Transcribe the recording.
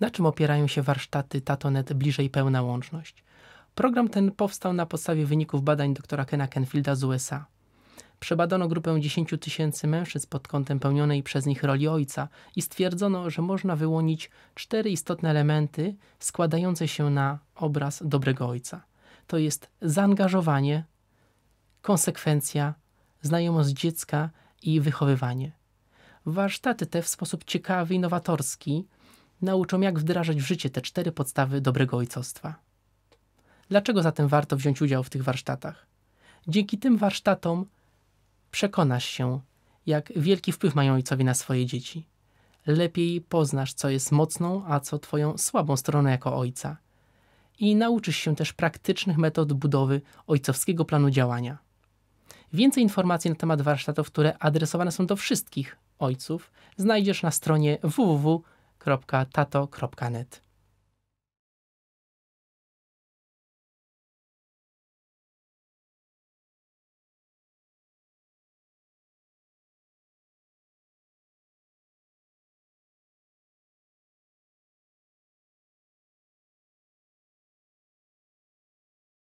Na czym opierają się warsztaty Tatonet bliżej pełna łączność? Program ten powstał na podstawie wyników badań doktora Kena Kenfielda z USA. Przebadano grupę 10 tysięcy mężczyzn pod kątem pełnionej przez nich roli ojca i stwierdzono, że można wyłonić cztery istotne elementy składające się na obraz dobrego ojca. To jest zaangażowanie, konsekwencja, znajomość dziecka i wychowywanie. Warsztaty te w sposób ciekawy i nowatorski nauczą, jak wdrażać w życie te cztery podstawy dobrego ojcostwa. Dlaczego zatem warto wziąć udział w tych warsztatach? Dzięki tym warsztatom przekonasz się, jak wielki wpływ mają ojcowie na swoje dzieci. Lepiej poznasz, co jest mocną, a co twoją słabą stronę jako ojca. I nauczysz się też praktycznych metod budowy ojcowskiego planu działania. Więcej informacji na temat warsztatów, które adresowane są do wszystkich ojców, znajdziesz na stronie www www.tato.net.